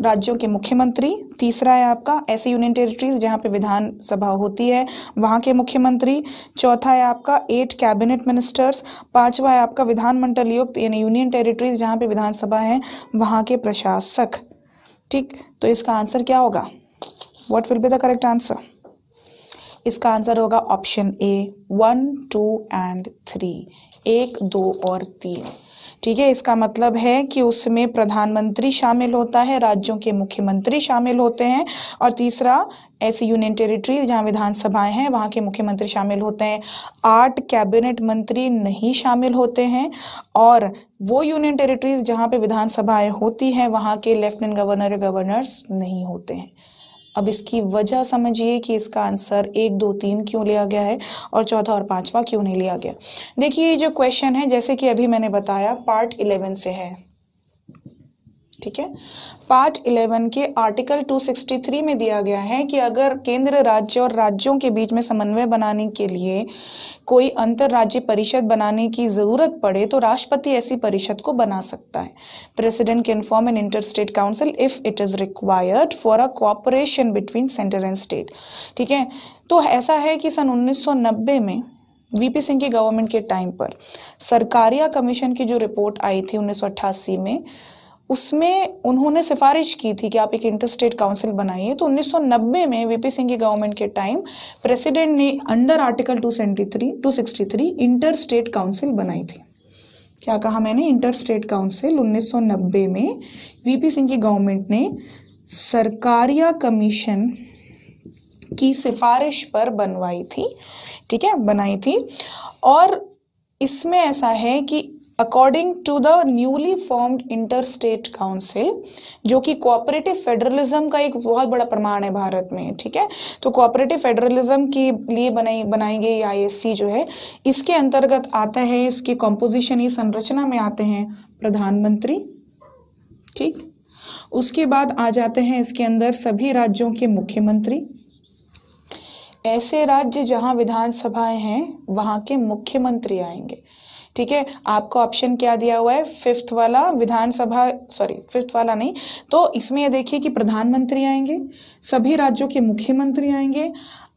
राज्यों के मुख्यमंत्री तीसरा है आपका ऐसे यूनियन टेरिटरीज जहाँ पे विधानसभा होती है वहाँ के मुख्यमंत्री चौथा है आपका एट कैबिनेट मिनिस्टर्स पांचवा है आपका विधानमंडल युक्त यानी यूनियन टेरिटरीज जहाँ पे विधानसभा है वहाँ के प्रशासक ठीक तो इसका आंसर क्या होगा what will be the correct answer इसका आंसर होगा option A one two and three एक दो और तीन ठीक है इसका मतलब है कि उसमें प्रधानमंत्री शामिल होता है राज्यों के मुख्यमंत्री शामिल होते हैं और तीसरा ऐसी यूनियन टेरिटरी जहाँ विधानसभाएं हैं वहाँ के मुख्यमंत्री शामिल होते हैं आठ कैबिनेट मंत्री नहीं शामिल होते हैं और वो यूनियन टेरिटरीज जहाँ पे विधानसभाएं होती हैं वहाँ के लेफ्टिनेंट गवर्नर गवर्नर्स नहीं होते हैं अब इसकी वजह समझिए कि इसका आंसर एक दो तीन क्यों लिया गया है और चौथा और पांचवा क्यों नहीं लिया गया देखिए ये जो क्वेश्चन है जैसे कि अभी मैंने बताया पार्ट इलेवन से है ठीक है पार्ट इलेवन के आर्टिकल 263 में दिया गया है कि अगर केंद्र राज्य और राज्यों के बीच में समन्वय बनाने के लिए कोई राज्य परिषद बनाने की ज़रूरत पड़े तो राष्ट्रपति ऐसी परिषद को बना सकता है president can form an inter state council if it is required for a cooperation between centre and state ठीक है तो ऐसा है कि सन उन्नीस में वीपी सिंह के गवर्नमेंट के टाइम पर सरकारिया कमीशन की जो रिपोर्ट आई थी उन्नीस में उसमें उन्होंने सिफारिश की थी कि आप एक इंटर स्टेट काउंसिल बनाइए तो 1990 में वीपी सिंह की गवर्नमेंट के टाइम प्रेसिडेंट ने under article 273 263 inter state council बनाई थी क्या कहा मैंने इंटर स्टेट काउंसिल 1990 में वीपी सिंह की गवर्नमेंट ने सरकारिया कमीशन की सिफारिश पर बनवाई थी ठीक है बनाई थी और इसमें ऐसा है कि according to the newly formed inter state council जो कि कोऑपरेटिव फेडरलिज्म का एक बहुत बड़ा प्रमाण है भारत में ठीक है तो कोऑपरेटिव फेडरलिज्म के लिए बनाई बनाई गई आईएससी जो है इसके अंतर्गत आता है इसकी कॉम्पोजिशन ये संरचना में आते हैं प्रधानमंत्री ठीक उसके बाद आ जाते हैं इसके अंदर सभी राज्यों के मुख्यमंत्री ऐसे राज्य जहां विधानसभाएं हैं वहां के मुख्यमंत्री आएंगे ठीक है आपको ऑप्शन क्या दिया हुआ है फिफ्थ वाला विधानसभा सॉरी फिफ्थ वाला नहीं तो इसमें ये देखिए कि प्रधानमंत्री आएंगे सभी राज्यों के मुख्यमंत्री आएंगे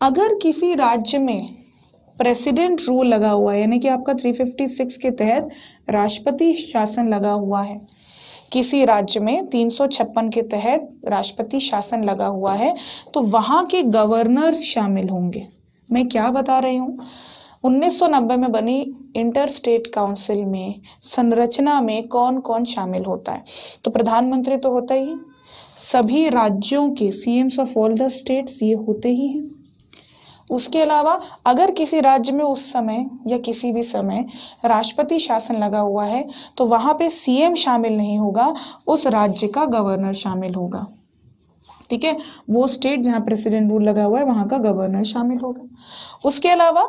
अगर किसी राज्य में प्रेसिडेंट रूल लगा हुआ है यानी कि आपका 356 के तहत राष्ट्रपति शासन लगा हुआ है किसी राज्य में तीन के तहत राष्ट्रपति शासन लगा हुआ है तो वहाँ के गवर्नर्स शामिल होंगे मैं क्या बता रही हूँ 1990 में बनी इंटर स्टेट काउंसिल में संरचना में कौन कौन शामिल होता है तो प्रधानमंत्री तो होता ही सभी राज्यों के CMs of all the states ये होते ही हैं उसके अलावा अगर किसी राज्य में उस समय या किसी भी समय राष्ट्रपति शासन लगा हुआ है तो वहाँ पे सीएम शामिल नहीं होगा उस राज्य का गवर्नर शामिल होगा ठीक है वो स्टेट जहाँ प्रेसिडेंट रूल लगा हुआ है वहाँ का गवर्नर शामिल होगा उसके अलावा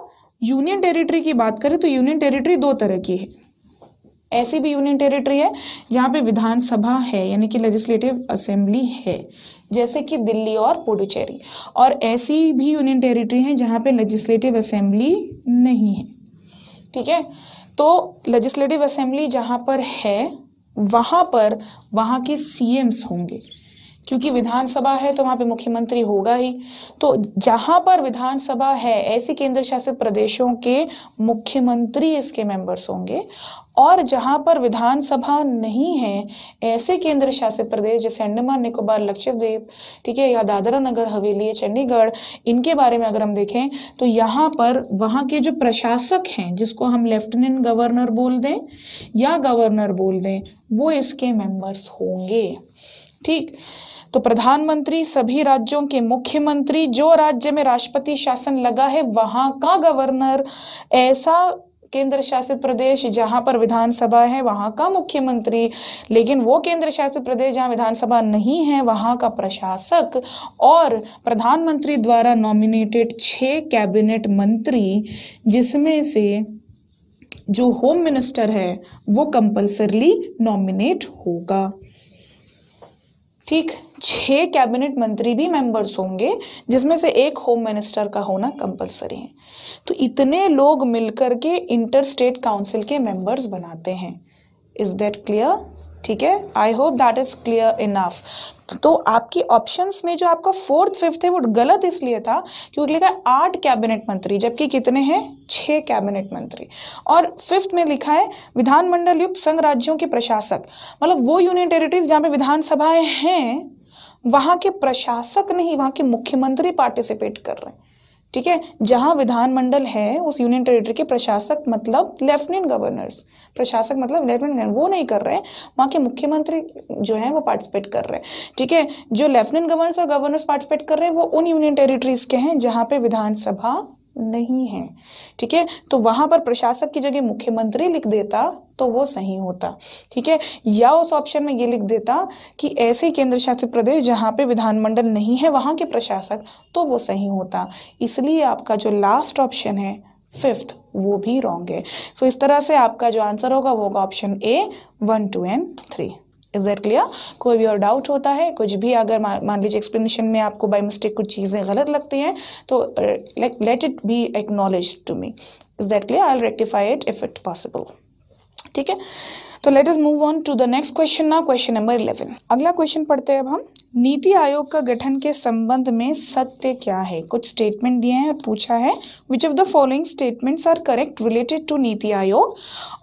यूनियन टेरिटरी की बात करें तो यूनियन टेरिटरी दो तरह की है ऐसी भी यूनियन टेरिटरी है जहाँ पे विधानसभा है यानी कि लेजिस्लेटिव असेंबली है जैसे कि दिल्ली और पुडुचेरी और ऐसी भी यूनियन टेरिटरी हैं जहाँ पे लेजिस्लेटिव असेंबली नहीं है ठीक है तो लेजिस्लेटिव असेंबली जहाँ पर है वहाँ पर वहाँ के सीएम्स होंगे क्योंकि विधानसभा है तो वहाँ पे मुख्यमंत्री होगा ही तो जहाँ पर विधानसभा है ऐसे केंद्र शासित प्रदेशों के मुख्यमंत्री इसके मेंबर्स होंगे और जहाँ पर विधानसभा नहीं है ऐसे केंद्र शासित प्रदेश जैसे अंडमान निकोबार लक्षद्वीप ठीक है या दादरा नगर हवेली चंडीगढ़ इनके बारे में अगर हम देखें तो यहाँ पर वहाँ के जो प्रशासक हैं जिसको हम लेफ्टिनेंट गवर्नर बोल दें या गवर्नर बोल दें वो इसके मेंबर्स होंगे ठीक तो प्रधानमंत्री सभी राज्यों के मुख्यमंत्री जो राज्य में राष्ट्रपति शासन लगा है वहां का गवर्नर ऐसा केंद्र शासित प्रदेश जहां पर विधानसभा है वहां का मुख्यमंत्री लेकिन वो केंद्र शासित प्रदेश जहां विधानसभा नहीं है वहां का प्रशासक और प्रधानमंत्री द्वारा नॉमिनेटेड छह कैबिनेट मंत्री जिसमें से जो होम मिनिस्टर है वो कंपलसरली नॉमिनेट होगा ठीक छः कैबिनेट मंत्री भी मेंबर्स होंगे जिसमें से एक होम मिनिस्टर का होना कंपलसरी है तो इतने लोग मिलकर के इंटर स्टेट काउंसिल के मेंबर्स बनाते हैं इज दैट क्लियर ठीक है I hope that is clear enough तो आपकी ऑप्शंस में जो आपका फोर्थ फिफ्थ है वो गलत इसलिए था क्योंकि लिखा है आठ कैबिनेट मंत्री जबकि कितने हैं छह कैबिनेट मंत्री और फिफ्थ में लिखा है विधानमंडल युक्त संघ राज्यों के प्रशासक मतलब वो यूनियन टेरिटरीज जहां पे विधानसभाएं हैं वहां के प्रशासक नहीं वहां के मुख्यमंत्री पार्टिसिपेट कर रहे हैं ठीक है जहाँ विधानमंडल है उस यूनियन टेरिटरी के प्रशासक मतलब लेफ्टिनेंट गवर्नर्स प्रशासक मतलब लेफ्टिनेंट गवर्नर वो नहीं कर रहे हैं वहाँ के मुख्यमंत्री जो है वो पार्टिसिपेट कर रहे हैं ठीक है जो लेफ्टिनेंट गवर्नर्स और गवर्नर्स पार्टिसिपेट कर रहे हैं वो उन यूनियन टेरिटरीज के हैं जहाँ पे विधानसभा नहीं है ठीक है तो वहां पर प्रशासक की जगह मुख्यमंत्री लिख देता तो वो सही होता ठीक है या उस ऑप्शन में ये लिख देता कि ऐसे केंद्र शासित प्रदेश जहां पे विधानमंडल नहीं है वहां के प्रशासक तो वो सही होता इसलिए आपका जो लास्ट ऑप्शन है फिफ्थ वो भी रॉन्ग है सो so, इस तरह से आपका जो आंसर होगा वो होगा option A one two and three is that clear कोई भी और डाउट होता है कुछ भी अगर मान लीजिए एक्सप्लेनेशन में आपको बाई मिस्टेक कुछ चीज़ें गलत लगती हैं तो let it be acknowledge to me is that clear I rectify it if it possible ठीक है तो let is move on to the next question ना क्वेश्चन नंबर इलेवन अगला क्वेश्चन पढ़ते हैं अब हम नीति आयोग का गठन के संबंध में सत्य क्या है कुछ स्टेटमेंट दिए हैं और पूछा है which of the following statements are correct related to NITI Aayog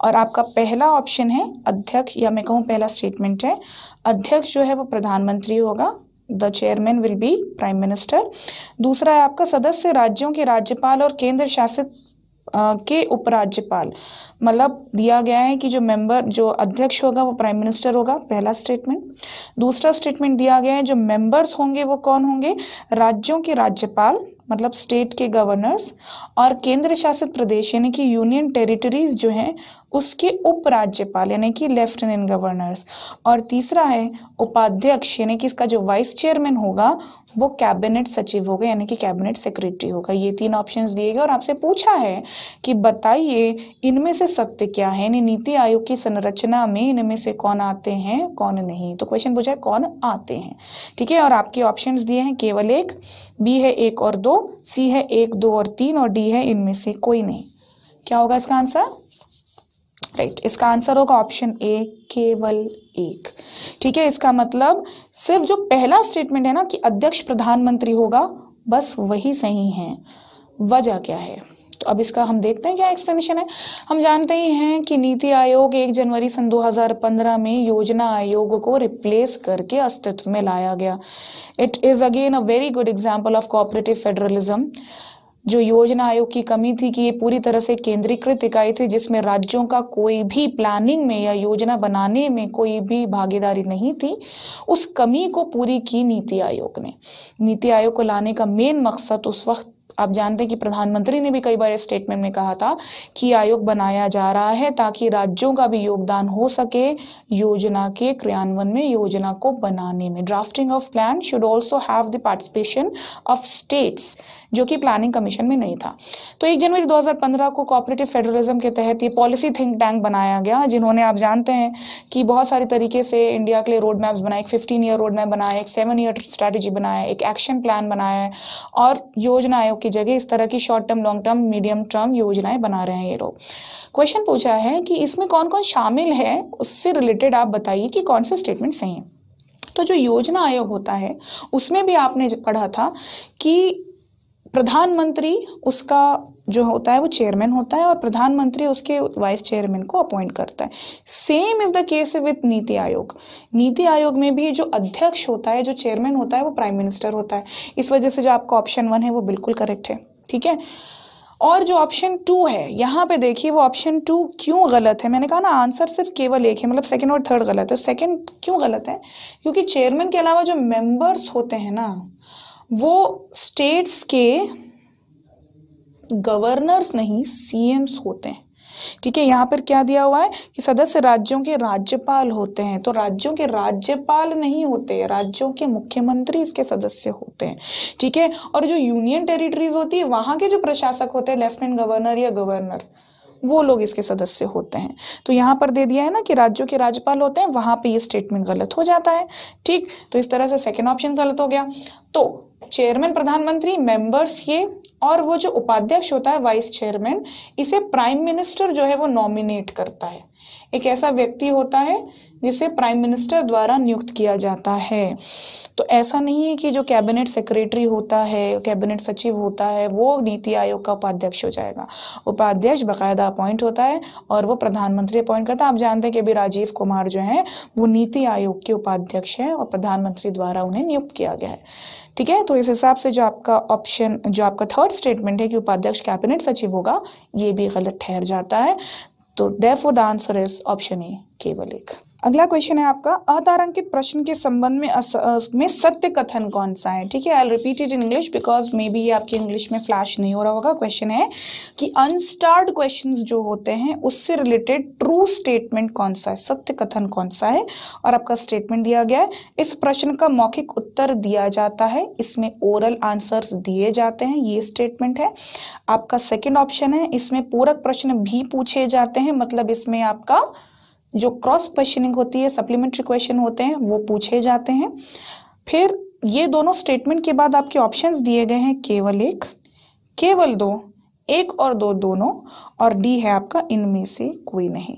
और आपका पहला ऑप्शन है अध्यक्ष या मैं कहूँ पहला स्टेटमेंट है अध्यक्ष जो है वो प्रधानमंत्री होगा the chairman will be prime minister दूसरा है आपका सदस्य राज्यों के राज्यपाल और केंद्र शासित के उपराज्यपाल मतलब दिया गया है कि जो मेंबर जो अध्यक्ष होगा वो प्राइम मिनिस्टर होगा पहला स्टेटमेंट दूसरा स्टेटमेंट दिया गया है जो मेंबर्स होंगे वो कौन होंगे राज्यों के राज्यपाल मतलब स्टेट के गवर्नर्स और केंद्र शासित प्रदेश यानी कि यूनियन टेरिटरीज जो हैं उसके उपराज्यपाल यानी कि लेफ्टिनेंट गवर्नर्स और तीसरा है उपाध्यक्ष यानी कि इसका जो वाइस चेयरमैन होगा वो कैबिनेट सचिव होगा यानी कि कैबिनेट सेक्रेटरी होगा ये तीन ऑप्शंस दिए गए और आपसे पूछा है कि बताइए इनमें से सत्य क्या है यानी नीति आयोग की संरचना में इनमें से कौन आते हैं कौन नहीं तो क्वेश्चन पूछा है कौन आते हैं ठीक है और आपके ऑप्शंस दिए हैं केवल एक बी है एक और दो सी है एक दो और तीन और डी है इनमें से कोई नहीं क्या होगा इसका आंसर राइट इसका आंसर होगा ऑप्शन ए केवल एक ठीक है इसका मतलब सिर्फ जो पहला स्टेटमेंट है ना कि अध्यक्ष प्रधानमंत्री होगा बस वही सही है वजह क्या है तो अब इसका हम देखते हैं क्या एक्सप्लेनेशन है हम जानते ही हैं कि नीति आयोग एक जनवरी सन 2015 में योजना आयोग को रिप्लेस करके अस्तित्व में लाया गया it is again a very good example of cooperative federalism जो योजना आयोग की कमी थी कि ये पूरी तरह से केंद्रीकृत इकाई थी जिसमें राज्यों का कोई भी प्लानिंग में या योजना बनाने में कोई भी भागीदारी नहीं थी उस कमी को पूरी की नीति आयोग ने नीति आयोग को लाने का मेन मकसद उस वक्त आप जानते हैं कि प्रधानमंत्री ने भी कई बार स्टेटमेंट में कहा था कि आयोग बनाया जा रहा है ताकि राज्यों का भी योगदान हो सके योजना के क्रियान्वयन में योजना को बनाने में drafting of plan should also have the participation of states जो कि प्लानिंग कमीशन में नहीं था तो एक जनवरी 2015 को कॉपरेटिव फेडरलिज्म के तहत ये पॉलिसी थिंक टैंक बनाया गया जिन्होंने आप जानते हैं कि बहुत सारे तरीके से इंडिया के लिए रोड मैप्स बनाए एक फिफ्टीन ईयर रोड मैप बनाया एक सेवन ईयर स्ट्रैटेजी बनाया एक एक्शन प्लान बनाया है और योजना आयोग की जगह इस तरह की short term long term medium term योजनाएं बना रहे हैं ये लोग क्वेश्चन पूछा है कि इसमें कौन कौन शामिल है उससे रिलेटेड आप बताइए कि कौन से स्टेटमेंट सही हैं तो जो योजना आयोग होता है उसमें भी आपने पढ़ा था कि प्रधानमंत्री उसका जो होता है वो चेयरमैन होता है और प्रधानमंत्री उसके वाइस चेयरमैन को अपॉइंट करता है same is the case with Niti Aayog नीति आयोग में भी जो अध्यक्ष होता है जो चेयरमैन होता है वो प्राइम मिनिस्टर होता है इस वजह से जो आपका ऑप्शन वन है वो बिल्कुल करेक्ट है ठीक है और जो ऑप्शन टू है यहाँ पे देखिए वो ऑप्शन टू क्यों गलत है मैंने कहा ना आंसर सिर्फ केवल एक है मतलब सेकंड और थर्ड गलत है सेकंड क्यों गलत है क्योंकि चेयरमैन के अलावा जो मेंबर्स होते हैं ना वो स्टेट्स के गवर्नर्स नहीं सीएम्स होते हैं ठीक है यहां पर क्या दिया हुआ है कि सदस्य राज्यों के राज्यपाल होते हैं तो राज्यों के राज्यपाल नहीं होते राज्यों के मुख्यमंत्री इसके सदस्य होते हैं ठीक है और जो यूनियन टेरिटरीज होती है वहां के जो प्रशासक होते हैं लेफ्टिनेंट गवर्नर या गवर्नर वो लोग इसके सदस्य होते हैं तो यहां पर दे दिया है ना कि राज्यों के राज्यपाल होते हैं वहां पर ये स्टेटमेंट गलत हो जाता है ठीक तो इस तरह से सेकेंड ऑप्शन गलत हो गया तो चेयरमैन प्रधानमंत्री मेंबर्स ये और वो जो उपाध्यक्ष होता है वाइस चेयरमैन इसे प्राइम मिनिस्टर जो है वो नॉमिनेट करता है एक ऐसा व्यक्ति होता है जिसे प्राइम मिनिस्टर द्वारा नियुक्त किया जाता है तो ऐसा नहीं है कि जो कैबिनेट सेक्रेटरी होता है कैबिनेट सचिव होता है वो नीति आयोग का उपाध्यक्ष हो जाएगा उपाध्यक्ष बाकायदा अपॉइंट होता है और वो प्रधानमंत्री अपॉइंट करता है आप जानते हैं कि अभी राजीव कुमार जो है वो नीति आयोग के उपाध्यक्ष हैं और प्रधानमंत्री द्वारा उन्हें नियुक्त किया गया है ठीक है तो इस हिसाब से जो आपका ऑप्शन जो आपका थर्ड स्टेटमेंट है कि उपाध्यक्ष कैबिनेट सचिव होगा ये भी गलत ठहर जाता है तो डेफ the answer is option A केवल एक अगला क्वेश्चन है आपका अतारंकित प्रश्न के संबंध में में सत्य कथन कौन सा है ठीक है I repeat it in English because maybe ये आपकी इंग्लिश में फ्लैश नहीं हो रहा होगा क्वेश्चन है कि अनस्टार्ड क्वेश्चन जो होते हैं उससे रिलेटेड ट्रू स्टेटमेंट कौन सा है सत्य कथन कौन सा है और आपका स्टेटमेंट दिया गया है इस प्रश्न का मौखिक उत्तर दिया जाता है इसमें ओरल आंसर्स दिए जाते हैं ये स्टेटमेंट है आपका सेकेंड ऑप्शन है इसमें पूरक प्रश्न भी पूछे जाते हैं मतलब इसमें आपका जो क्रॉस क्वेश्चनिंग होती है सप्लीमेंट्री क्वेश्चन होते हैं वो पूछे जाते हैं फिर ये दोनों स्टेटमेंट के बाद आपके ऑप्शंस दिए गए हैं केवल एक केवल दो एक और दो दोनों और डी है आपका इनमें से कोई नहीं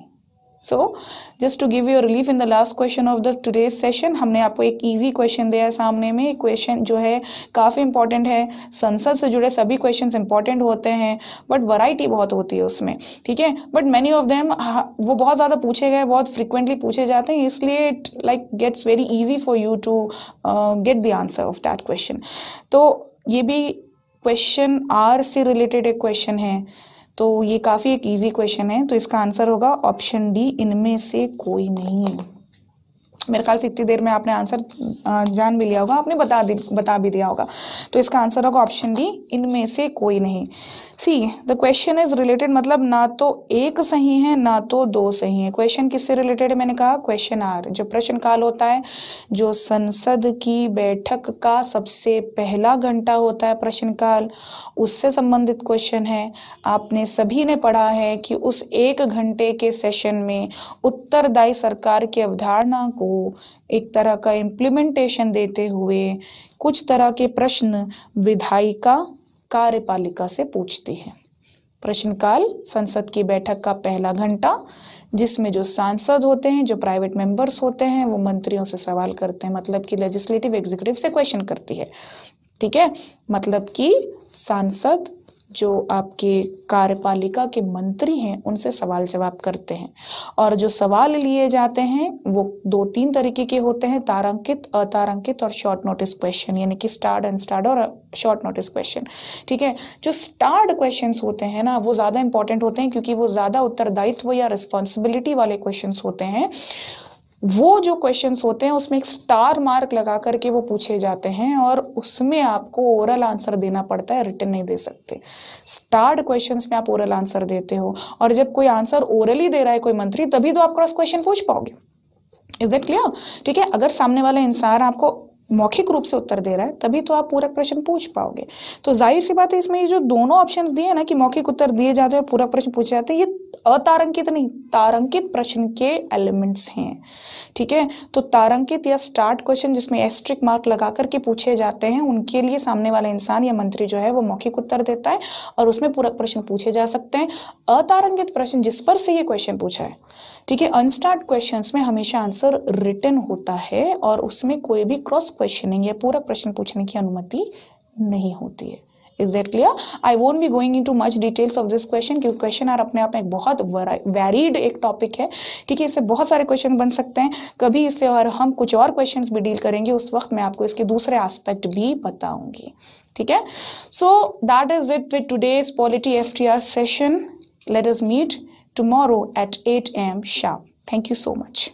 so just to give you relief in the last question of the today session हमने आपको एक ईजी क्वेश्चन दिया है सामने में क्वेश्चन जो है काफ़ी इंपॉर्टेंट है संसद से जुड़े सभी क्वेश्चन इंपॉर्टेंट होते हैं बट वराइटी बहुत होती है उसमें ठीक है बट मैनी ऑफ देम वो बहुत ज़्यादा पूछे गए बहुत फ्रिक्वेंटली पूछे जाते हैं इसलिए it like gets very easy for you to get the answer of that question तो ये भी क्वेश्चन आर से रिलेटेड एक क्वेश्चन है तो ये काफ़ी एक इजी क्वेश्चन है तो इसका आंसर होगा ऑप्शन डी इनमें से कोई नहीं मेरे ख्याल से इतनी देर में आपने आंसर जान भी लिया होगा आपने बता दी बता भी दिया होगा तो इसका आंसर होगा ऑप्शन डी इनमें से कोई नहीं see the question is related मतलब ना तो एक सही है ना तो दो सही है क्वेश्चन किससे रिलेटेड है मैंने कहा क्वेश्चन आर जो प्रश्नकाल होता है जो संसद की बैठक का सबसे पहला घंटा होता है प्रश्नकाल उससे संबंधित क्वेश्चन है आपने सभी ने पढ़ा है कि उस एक घंटे के सेशन में उत्तरदायी सरकार की अवधारणा को एक तरह का इम्प्लीमेंटेशन देते हुए कुछ तरह के प्रश्न विधायिका कार्यपालिका से पूछती है प्रश्नकाल संसद की बैठक का पहला घंटा जिसमें जो सांसद होते हैं जो प्राइवेट मेंबर्स होते हैं वो मंत्रियों से सवाल करते हैं मतलब कि लेजिस्लेटिव एग्जीक्यूटिव से क्वेश्चन करती है ठीक है मतलब कि सांसद जो आपके कार्यपालिका के मंत्री हैं उनसे सवाल जवाब करते हैं और जो सवाल लिए जाते हैं वो दो तीन तरीके के होते हैं तारांकित अतारांकित और शॉर्ट नोटिस क्वेश्चन यानी कि स्टार्ड अनस्टार्ड और शॉर्ट नोटिस क्वेश्चन ठीक है जो स्टार्ड क्वेश्चन होते हैं ना वो ज़्यादा इंपॉर्टेंट होते हैं क्योंकि वो ज़्यादा उत्तरदायित्व या रिस्पॉन्सिबिलिटी वाले क्वेश्चन होते हैं वो जो क्वेश्चंस होते हैं उसमें एक स्टार मार्क लगा करके वो पूछे जाते हैं और उसमें आपको ओरल आंसर देना पड़ता है रिटर्न नहीं दे सकते स्टार्ड क्वेश्चंस में आप ओरल आंसर देते हो और जब कोई आंसर ओरली दे रहा है कोई मंत्री तभी तो आप क्रॉस क्वेश्चन पूछ पाओगे इज दैट क्लियर ठीक है अगर सामने वाला इंसान आपको मौखिक रूप से उत्तर दे रहा है तभी तो आप पूरक प्रश्न पूछ पाओगे तो जाहिर सी बात है इसमें ये जो दोनों ऑप्शंस दिए ना कि मौखिक उत्तर दिए जाते हैं पूरक प्रश्न पूछे जाते हैं ये अतारंकित नहीं तारंकित प्रश्न के एलिमेंट्स हैं ठीक है तो तारंकित या स्टार्ट क्वेश्चन जिसमें एस्ट्रिक मार्क लगा करके पूछे जाते हैं उनके लिए सामने वाला इंसान या मंत्री जो है वो मौखिक उत्तर देता है और उसमें पूरक प्रश्न पूछे जा सकते हैं अतारंकित प्रश्न जिस पर से ये क्वेश्चन पूछा है ठीक है अनस्टार्ट क्वेश्चन में हमेशा आंसर रिटर्न होता है और उसमें कोई भी क्रॉस क्वेश्चनिंग या पूरक प्रश्न पूछने की अनुमति नहीं होती है is that clear I won't be going in too much details of this question क्योंकि क्वेश्चन आर अपने आप में एक बहुत वेरीड एक टॉपिक है ठीक है इससे बहुत सारे क्वेश्चन बन सकते हैं कभी इससे और हम कुछ और क्वेश्चन भी डील करेंगे उस वक्त मैं आपको इसके दूसरे आस्पेक्ट भी बताऊंगी ठीक है so that is it with today's polity F T R session let us meet tomorrow at eight AM शाम थैंक यू सो मच